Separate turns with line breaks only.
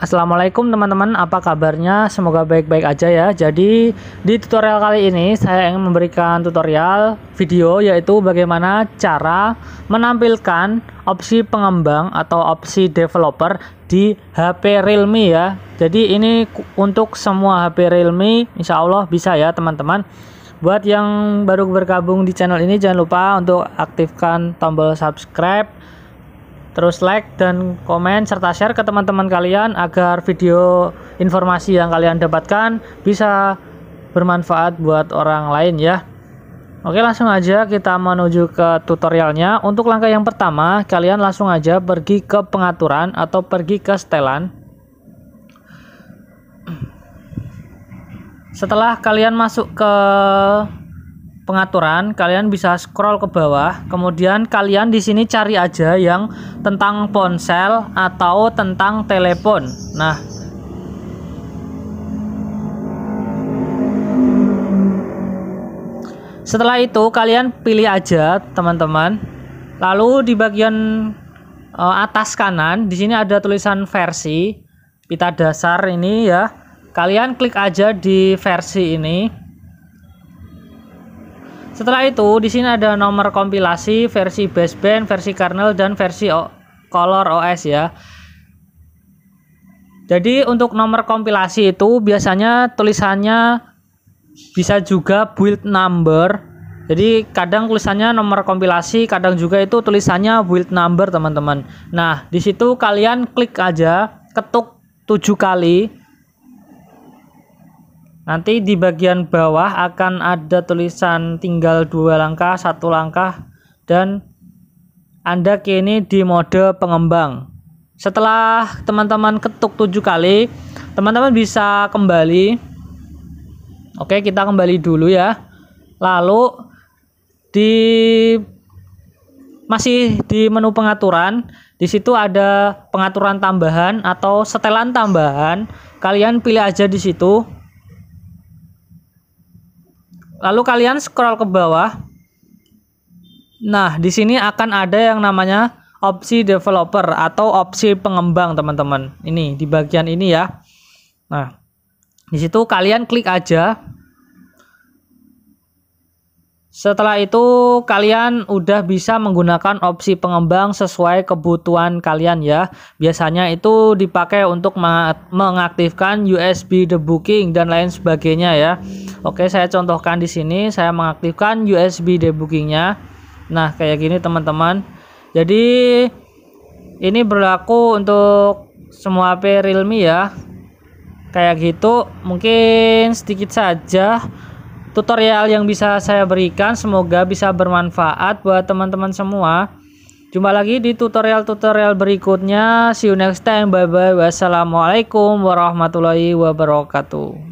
Assalamualaikum teman-teman, apa kabarnya? Semoga baik-baik aja ya. Jadi, di tutorial kali ini saya ingin memberikan tutorial video yaitu bagaimana cara menampilkan opsi pengembang atau opsi developer di HP Realme ya. Jadi, ini untuk semua HP Realme, insya Allah bisa ya teman-teman. Buat yang baru bergabung di channel ini, jangan lupa untuk aktifkan tombol subscribe terus like dan komen serta share ke teman-teman kalian agar video informasi yang kalian dapatkan bisa bermanfaat buat orang lain ya Oke langsung aja kita menuju ke tutorialnya Untuk langkah yang pertama kalian langsung aja pergi ke pengaturan atau pergi ke setelan Setelah kalian masuk ke pengaturan, kalian bisa scroll ke bawah. Kemudian kalian di sini cari aja yang tentang ponsel atau tentang telepon. Nah, Setelah itu kalian pilih aja teman-teman. Lalu di bagian uh, atas kanan di sini ada tulisan versi pita dasar ini ya. Kalian klik aja di versi ini. Setelah itu, di sini ada nomor kompilasi, versi baseband, versi kernel, dan versi o color OS ya. Jadi untuk nomor kompilasi itu biasanya tulisannya bisa juga build number. Jadi kadang tulisannya nomor kompilasi, kadang juga itu tulisannya build number, teman-teman. Nah, di situ kalian klik aja, ketuk tujuh kali Nanti di bagian bawah akan ada tulisan tinggal dua langkah, satu langkah, dan Anda kini di mode pengembang. Setelah teman-teman ketuk tujuh kali, teman-teman bisa kembali. Oke, kita kembali dulu ya. Lalu di masih di menu pengaturan, di situ ada pengaturan tambahan atau setelan tambahan. Kalian pilih aja di situ Lalu kalian scroll ke bawah. Nah, di sini akan ada yang namanya opsi developer atau opsi pengembang, teman-teman. Ini di bagian ini ya. Nah, di situ kalian klik aja. Setelah itu kalian udah bisa menggunakan opsi pengembang sesuai kebutuhan kalian ya. Biasanya itu dipakai untuk mengaktifkan USB debugging dan lain sebagainya ya. Oke, saya contohkan di sini saya mengaktifkan USB debuggingnya. Nah, kayak gini teman-teman. Jadi ini berlaku untuk semua HP Realme ya. Kayak gitu, mungkin sedikit saja tutorial yang bisa saya berikan semoga bisa bermanfaat buat teman-teman semua. Jumpa lagi di tutorial-tutorial berikutnya. See you next time. Bye bye. Wassalamualaikum warahmatullahi wabarakatuh.